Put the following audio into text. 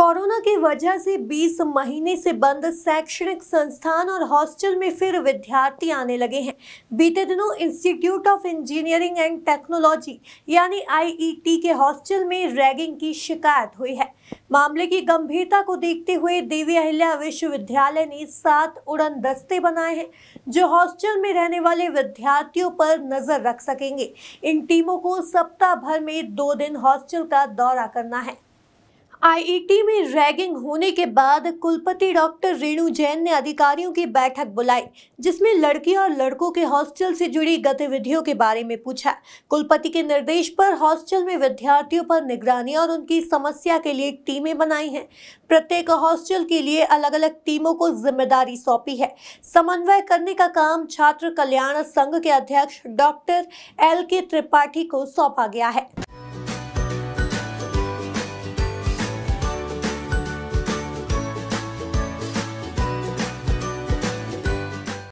corona की वजह से 20 महीने से बंद शैक्षणिक संस्थान और हॉस्टल में फिर विद्यार्थी आने लगे हैं बीते दिनों institute of engineering and technology यानी आईईटी के हॉस्टल में रैगिंग की शिकायत हुई है मामले की गंभीरता को देखते हुए देवी अहिल्या विश्वविद्यालय ने सात उड़न दस्ते बनाए हैं जो हॉस्टल में रहने वाले विद्यार्थियों पर नजर रख सकेंगे इन टीमों को सप्ताह भर में दो दिन हॉस्टल का दौरा करना है आईईटी में रैगिंग होने के बाद कुलपति डॉक्टर रेणु जैन ने अधिकारियों की बैठक बुलाई जिसमें लड़कियों और लड़कों के हॉस्टल से जुड़ी गतिविधियों के बारे में पूछा कुलपति के निर्देश पर हॉस्टल में विद्यार्थियों पर निगरानी और उनकी समस्या के लिए टीमें बनाई हैं प्रत्येक हॉस्टल के लिए अलग अलग टीमों को जिम्मेदारी सौंपी है समन्वय करने का काम छात्र कल्याण संघ के अध्यक्ष डॉक्टर एल के त्रिपाठी को सौंपा गया है